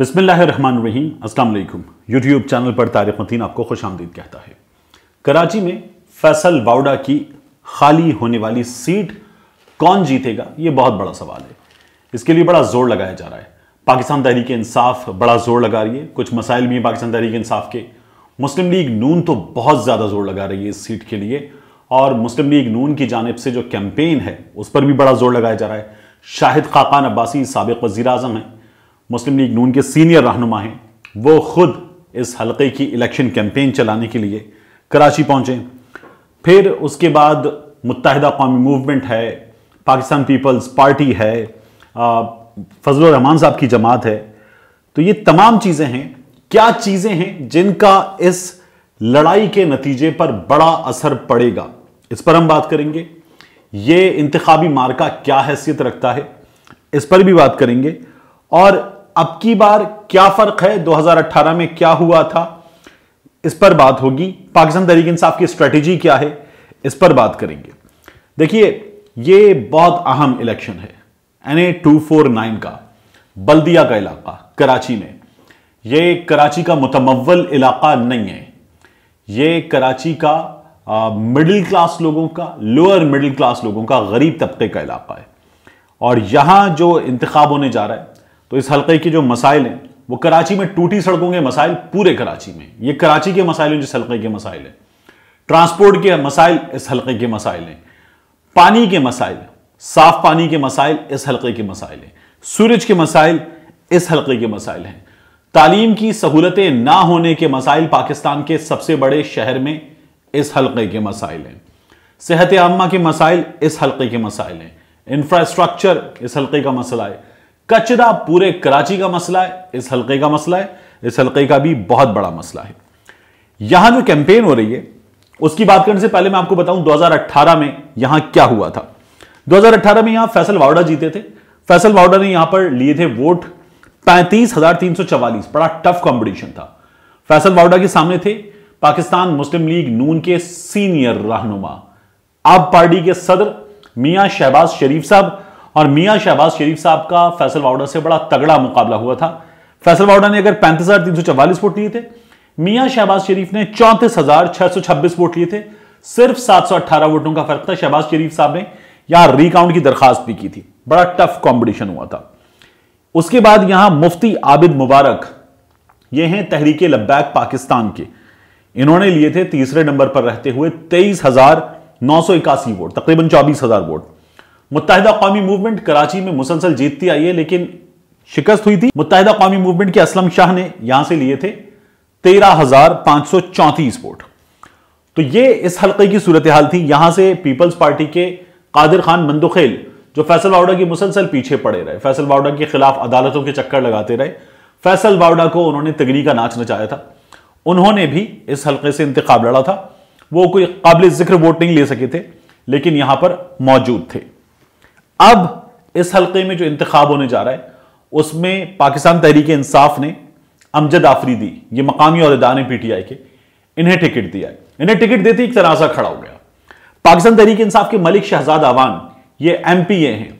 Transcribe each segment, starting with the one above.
अस्सलाम वालेकुम YouTube channel पर तारिक मतीन आपको खुश आमदीद कहता है कराची में फैसल वाउडा की खाली होने वाली सीट कौन जीतेगा ये बहुत बड़ा सवाल है इसके लिए बड़ा जोर लगाया जा रहा है पाकिस्तान तहरीक इंसाफ बड़ा जोर लगा रही है कुछ मसाइल भी हैं पाकिस्तान तहरीक इंसाफ के मुस्लिम लीग नून तो बहुत ज़्यादा जोर लगा रही है इस सीट के लिए और मुस्लिम लीग नून की जानब से जो कैंपेन है उस पर भी बड़ा जोर लगाया जा रहा है शाहिद खाकान अब्बासी सबक वजी अजम हैं मुस्लिम लीग नून के सीनियर रहनुमा हैं वो खुद इस हलके की इलेक्शन कैंपेन चलाने के लिए कराची पहुंचे फिर उसके बाद मुतहदा कौमी मूवमेंट है पाकिस्तान पीपल्स पार्टी है फजल रहमान साहब की जमात है तो ये तमाम चीज़ें हैं क्या चीज़ें हैं जिनका इस लड़ाई के नतीजे पर बड़ा असर पड़ेगा इस पर हम बात करेंगे ये इंतबी मार्का क्या हैसियत रखता है इस पर भी बात करेंगे और अब की बार क्या फर्क है 2018 में क्या हुआ था इस पर बात होगी पाकिस्तान तहरीक इंसाफ की स्ट्रेटेजी क्या है इस पर बात करेंगे देखिए ये बहुत अहम इलेक्शन है N A two four nine का बल्दिया का इलाका कराची में ये कराची का मुतमवल इलाका नहीं है ये कराची का मिडिल क्लास लोगों का लोअर मिडिल क्लास लोगों का गरीब तबके का इलाका है और यहां जो इंतखब होने जा रहा है तो इस हल्के के जो मसाइल हैं वो कराची में टूटी सड़कों के मसाइल पूरे कराची में ये कराची के मसाइल हैं जिस हल्के के मसाइल हैं ट्रांसपोर्ट के मसाइल इस हल्के के मसाइल हैं पानी के मसाइल साफ पानी के मसाइल इस हल्के के मसाइल हैं सूरज के मसाइल इस हल्के के मसाइल हैं तालीम की सहूलतें ना होने के मसाइल पाकिस्तान के सबसे बड़े शहर में इस हल्के के मसाइल हैं सेहत आमा के मसाइल इस हल्के के मसाइल हैं इंफ्रास्ट्रक्चर इस हल्के का मसला है कचरा पूरे कराची का मसला है इस हलके का मसला है इस हलके का भी बहुत बड़ा मसला है यहां जो कैंपेन हो रही है उसकी बात करने से पहले मैं आपको बताऊं 2018 में यहां क्या हुआ था 2018 में यहां फैसल वाउडा जीते थे फैसल वाउडा ने यहां पर लिए थे वोट पैंतीस बड़ा टफ कॉम्पिटिशन था फैसल वाउडा के सामने थे पाकिस्तान मुस्लिम लीग नून के सीनियर रहनुमा आप पार्टी के सदर मियां शहबाज शरीफ साहब और मियाँ शहबाज शरीफ साहब का फैसल वाउडा से बड़ा तगड़ा मुकाबला हुआ था फैसल वाउडा ने अगर पैंतीस हजार तीन सौ चवालीस वोट लिए थे मियाँ शहबाज शरीफ ने चौंतीस हजार छह सौ छब्बीस वोट लिए थे सिर्फ सात सौ अट्ठारह वोटों का फर्क था शहबाज शरीफ साहब ने यहां रिकाउंट की दरखास्त भी की थी बड़ा टफ कॉम्पिटिशन हुआ था उसके बाद यहां मुफ्ती आबिद मुबारक ये हैं तहरीके लब्बैक पाकिस्तान के इन्होंने लिए थे तीसरे नंबर पर रहते हुए तेईस हजार नौ सौ इक्यासी वोट तकरीबन चौबीस हजार वोट मुतहदा कौमी मूवमेंट कराची में मुसलसल जीतती आई है लेकिन शिकस्त हुई थी मुतहदा कौमी मूवमेंट के असलम शाह ने यहां से लिए थे तेरह हजार पांच सौ चौंतीस वोट तो ये इस हलके की सूरत हाल थी यहां से पीपल्स पार्टी के कादिर खान मंदुखेल जो फैसल वावडा की मुसलसल पीछे पड़े रहे फैसल वावडा के खिलाफ अदालतों के चक्कर लगाते रहे फैसल वावडा को उन्होंने तगड़ी का नाच नचाया था उन्होंने भी इस हलके से इंतकाब लड़ा था वो कोई काबिल जिक्र वोट नहीं ले सके थे लेकिन यहां पर मौजूद थे अब इस हल्के में जो इंतखब होने जा रहा है उसमें पाकिस्तान तहरीक इंसाफ ने अमजद आफरीदी ये मकामी अहदेदार हैं पीटीआई के इन्हें टिकट दिया है इन्हें टिकट देते एक तनाजा खड़ा हो गया पाकिस्तान तहरीक इंसाफ के मलिक शहजाद आवान ये एम पी ए हैं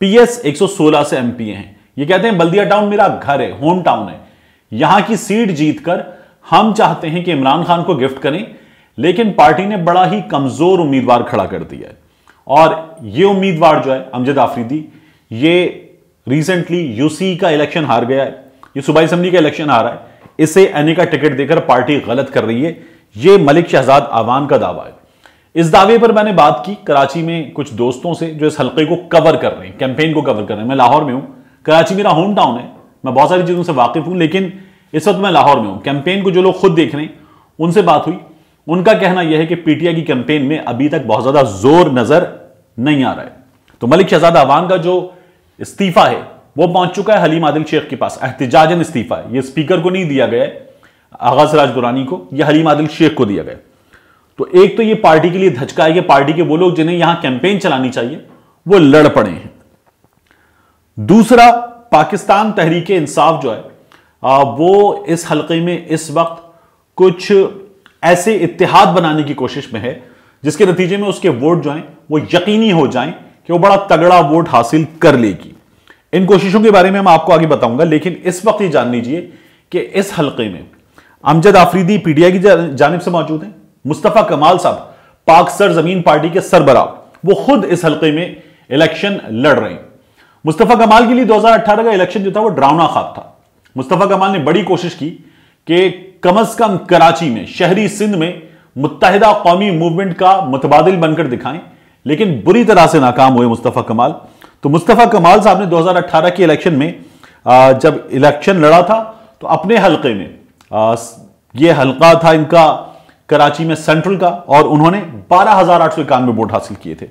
पी एस एक सौ सोलह से एम पी ए हैं ये कहते हैं बल्दिया टाउन मेरा घर है होम टाउन है यहां की सीट जीतकर हम चाहते हैं कि इमरान खान को गिफ्ट करें लेकिन पार्टी ने बड़ा ही कमजोर उम्मीदवार खड़ा कर दिया है और ये उम्मीदवार जो है अमजद आफरीदी ये रिसेंटली यूसी का इलेक्शन हार गया है ये सुबह असम्बली का इलेक्शन हारा है इसे एने का टिकट देकर पार्टी गलत कर रही है ये मलिक शहजाद आवान का दावा है इस दावे पर मैंने बात की कराची में कुछ दोस्तों से जो इस हल्के को कवर कर रहे हैं कैंपेन को कवर कर रहे हैं मैं लाहौर में हूं कराची मेरा होम टाउन है मैं बहुत सारी चीज़ों से वाकिफ हूं लेकिन इस वक्त मैं लाहौर में हूं कैंपेन को जो लोग खुद देख रहे हैं उनसे बात हुई उनका कहना यह है कि पीटीआई की कैंपेन में अभी तक बहुत ज़्यादा जोर नज़र नहीं आ रहा है तो मलिक शहजाद अवान का जो इस्तीफा है वो पहुंच चुका है हलीम आदिल शेख के पास एहतजाजन इस्तीफा है ये स्पीकर को नहीं दिया गया आगाज राज दुरानी को यह हलीम आदिल शेख को दिया गया तो एक तो ये पार्टी के लिए धचका है कि पार्टी के वो लोग जिन्हें यहां कैंपेन चलानी चाहिए वो लड़ पड़े हैं दूसरा पाकिस्तान तहरीक इंसाफ जो है वो इस हलके में इस वक्त कुछ ऐसे इतिहाद बनाने की कोशिश में है जिसके नतीजे में उसके वोट जो हैं वो यकीनी हो जाएं कि वो बड़ा तगड़ा वोट हासिल कर लेगी इन कोशिशों के बारे में मैं आपको आगे बताऊंगा लेकिन इस वक्त ये जान लीजिए कि इस हलके में अमजद आफरीदी पीडीआई की जानब से मौजूद हैं मुस्तफ़ा कमाल साहब पाक सर जमीन पार्टी के सरबराह वो खुद इस हलके में इलेक्शन लड़ रहे हैं मुस्तफ़ा कमाल के लिए 2018 का इलेक्शन जो था वो ड्रावना खाब था मुस्तफ़ा कमाल ने बड़ी कोशिश की कि कम अज कम कराची में शहरी सिंध में मुतहदा कौमी मूवमेंट का मुतबादल बनकर दिखाएं लेकिन बुरी तरह से नाकाम हुए मुस्तफ़ा कमाल तो मुस्तफ़ा कमाल साहब ने 2018 के इलेक्शन में जब इलेक्शन लड़ा था तो अपने हलके में यह ये हलका था इनका कराची में सेंट्रल का और उन्होंने बारह हजार आठ सौ इक्यानवे वोट हासिल किए थे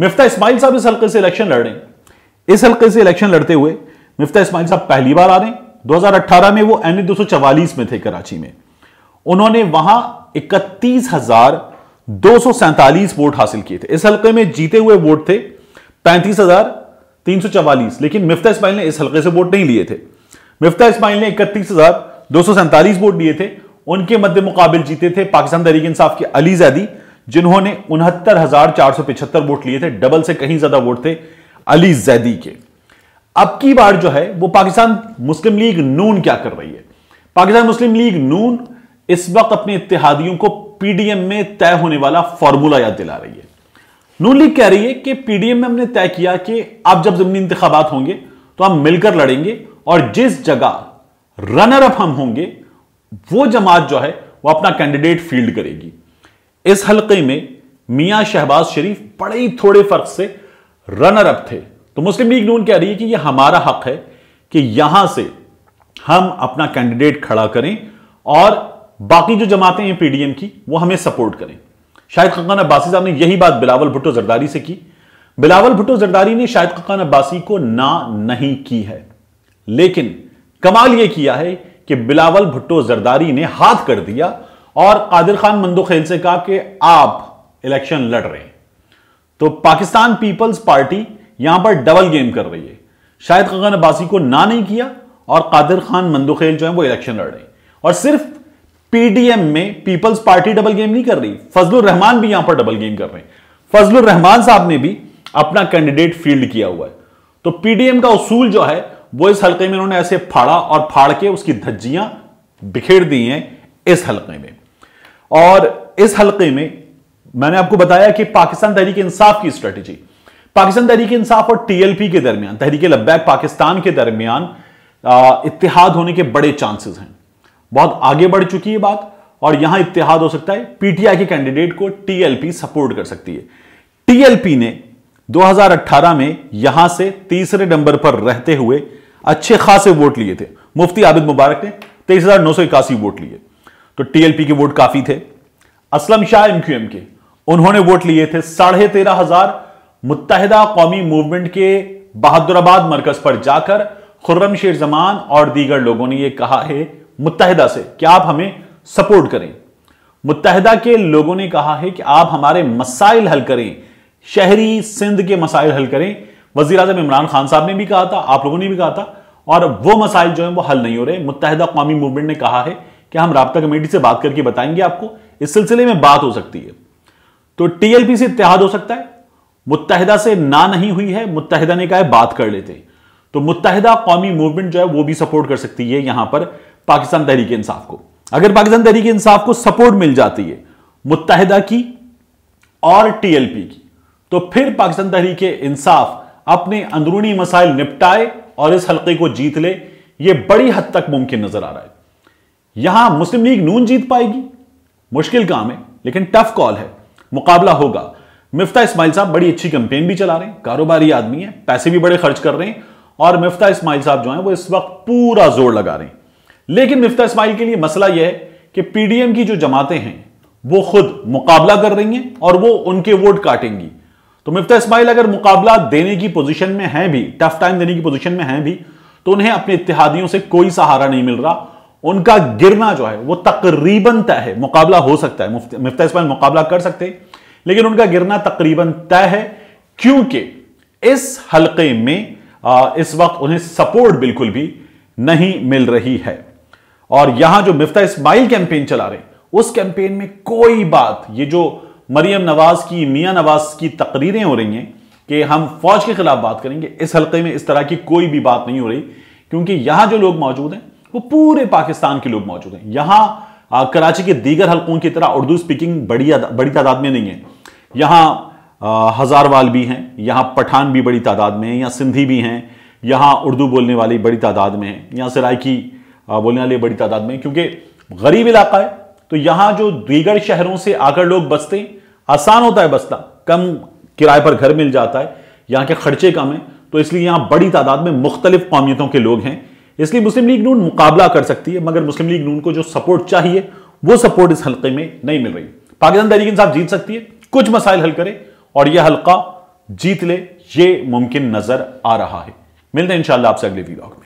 मिफ्ता इस्माइल साहब इस हल्के से इलेक्शन लड़ रहे हैं इस हल्के से इलेक्शन लड़ते हुए मिफ्ता इस्माइल साहब पहली बार आ रहे हैं 2018 में वो एन दो में थे कराची में उन्होंने वहां इकतीस वोट हासिल किए थे इस हलके में जीते हुए वोट थे पैंतीस लेकिन मिफ्ता इस्माइल ने इस हलके से वोट नहीं लिए थे मिफ्ता इस्माइल ने इकतीस दो सौ सैंतालीस वोट लिए थे उनके मध्य मुकाबल जीते थे पाकिस्तान तहरीक इंसाफ के अली जैदी जिन्होंने उनहत्तर हजार चार सौ पिछहत्तर वोट लिए थे डबल से कहीं ज्यादा वोट थे अली जैदी के अब की बार जो है वो पाकिस्तान मुस्लिम लीग नून क्या कर रही है पाकिस्तान मुस्लिम लीग नून इस वक्त अपने इतिहादियों को पीडीएम में तय होने वाला फॉर्मूला याद दिला रही है नून लीग कह रही है कि पीडीएम में हमने तय किया कि अब जब जमीनी इंतबात होंगे तो हम मिलकर लड़ेंगे और जिस जगह रनर अप हम होंगे वो जमात जो है वो अपना कैंडिडेट फील्ड करेगी इस हलके में मियां शहबाज शरीफ बड़े ही थोड़े फर्क से रनर अप थे तो मुस्लिम लीग नून कह रही है कि यह हमारा हक है कि यहां से हम अपना कैंडिडेट खड़ा करें और बाकी जो जमातें हैं पीडीएम की वो हमें सपोर्ट करें शाहिद खकान अब्बासी साहब ने यही बात बिलावल भुट्टो जरदारी से की बिलावल भुट्टो जरदारी ने शाहिद खकान अब्बासी को ना नहीं की है लेकिन कमाल यह किया है कि बिलावल भुट्टो जरदारी ने हाथ कर दिया और कादिर खान मंदोखेल से कहा कि आप इलेक्शन लड़ रहे हैं तो पाकिस्तान पीपल्स पार्टी यहां पर डबल गेम कर रही है शाहिद खकान अब्बासी को ना नहीं किया और कादिर खान मंदोखेल जो है वो इलेक्शन लड़ रहे हैं और सिर्फ पीडीएम में पीपल्स पार्टी डबल गेम नहीं कर रही फजलुर रहमान भी यहां पर डबल गेम कर रहे हैं फजलुर रहमान साहब ने भी अपना कैंडिडेट फील्ड किया हुआ है तो पीडीएम का उसूल जो है वो इस हलके में उन्होंने ऐसे फाड़ा और फाड़ के उसकी धज्जियां बिखेर दी हैं इस हलके में और इस हलके में मैंने आपको बताया कि पाकिस्तान तहरीक इंसाफ की स्ट्रेटेजी पाकिस्तान तहरीक इंसाफ और टीएलपी के दरमियान तहरीक लब्बैक पाकिस्तान के दरमियान इतिहाद होने के बड़े चांसेस हैं बहुत आगे बढ़ चुकी है बात और यहां इतिहाद हो सकता है पीटीआई के कैंडिडेट को टीएलपी सपोर्ट कर सकती है टीएलपी ने 2018 में यहां से तीसरे नंबर पर रहते हुए अच्छे खासे वोट लिए थे मुफ्ती आबिद मुबारक ने तेईस हजार नौ सौ इक्यासी वोट लिए तो टीएलपी के वोट काफी थे असलम शाह एमक्यूएम के उन्होंने वोट लिए थे साढ़े तेरह हजार मुतहदा कौमी मूवमेंट के बहादुराबाद मरकज पर जाकर खुर्रम शेर जमान और दीगर लोगों ने यह कहा है मुतहदा से कि आप हमें सपोर्ट करें मुतहदा के लोगों ने कहा है कि आप हमारे मसाइल हल करें शहरी सिंध के मसाइल हल करें वजी अजम इमरान खान साहब ने भी कहा था आप लोगों ने भी कहा था और वो मसाइल जो है वो हल नहीं हो रहे मुतहदा कौमी मूवमेंट ने कहा है कि हम रबता कमेटी से बात करके बताएंगे आपको इस सिलसिले में बात हो सकती है तो टीएलपी से इतिहाद हो सकता है मुतहदा से ना नहीं हुई है मुतहदा ने कहा है बात कर लेते हैं तो मुतहदा कौमी मूवमेंट जो है वो भी सपोर्ट कर सकती है यहां पर पाकिस्तान तहरीक इंसाफ को अगर पाकिस्तान तहरीक इंसाफ को सपोर्ट मिल जाती है मुतहदा की और टीएलपी की तो फिर पाकिस्तान तहरीक इंसाफ अपने अंदरूनी मसाइल निपटाए और इस हल्के को जीत ले यह बड़ी हद तक मुमकिन नजर आ रहा है यहां मुस्लिम लीग नून जीत पाएगी मुश्किल काम है लेकिन टफ कॉल है मुकाबला होगा मिफ्ता इस्माइल साहब बड़ी अच्छी कंपेन भी चला रहे हैं कारोबारी आदमी है पैसे भी बड़े खर्च कर रहे हैं और मिफ्ता इस्माइल साहब जो है वो इस वक्त पूरा जोर लगा रहे हैं लेकिन मिफ्ता इस्माइल के लिए मसला यह है कि पीडीएम की जो जमातें हैं वो खुद मुकाबला कर रही हैं और वो उनके वोट काटेंगी तो मिफ्ता इस्माइल अगर मुकाबला देने की पोजीशन में हैं भी टफ टाइम देने की पोजीशन में हैं भी तो उन्हें अपने इतिहादियों से कोई सहारा नहीं मिल रहा उनका गिरना जो है वह तकरीबन तय है मुकाबला हो सकता है मिफ्ता इस्माइल मुकाबला कर सकते लेकिन उनका गिरना तकरीबन तय है क्योंकि इस हलके में इस वक्त उन्हें सपोर्ट बिल्कुल भी नहीं मिल रही है और यहां जो मिफ्ता इस्माइल कैंपेन चला रहे उस कैंपेन में कोई बात ये जो मरियम नवाज की मियां नवाज की तकरीरें हो रही हैं कि हम फौज के खिलाफ बात करेंगे इस हलके में इस तरह की कोई भी बात नहीं हो रही क्योंकि यहां जो लोग मौजूद हैं वो पूरे पाकिस्तान के लोग मौजूद हैं यहां कराची के दीगर हलकों की तरह उर्दू स्पीकिंग बड़ी बड़ी तादाद में नहीं है यहां हजारवाल भी हैं यहां पठान भी बड़ी तादाद में है यहाँ सिंधी भी हैं यहां उर्दू बोलने वाली बड़ी तादाद में है यहाँ सराय की हाँ, बोलने वाले बड़ी तादाद में क्योंकि गरीब इलाका है तो यहां जो दीगर शहरों से आकर लोग बसते हैं आसान होता है बसना कम किराए पर घर मिल जाता है यहाँ के खर्चे कम हैं तो इसलिए यहां बड़ी तादाद में मुख्तलिफ कौमियतों के लोग हैं इसलिए मुस्लिम लीग नून मुकाबला कर सकती है मगर मुस्लिम लीग नून को जो सपोर्ट चाहिए वो सपोर्ट इस हल्के में नहीं मिल रही पाकिस्तान तहरीक इंसाफ जीत सकती है कुछ मसाइल हल करे और यह हल्का जीत ले ये मुमकिन नजर आ रहा है मिलते हैं इंशाल्लाह आपसे अगले वीलॉग में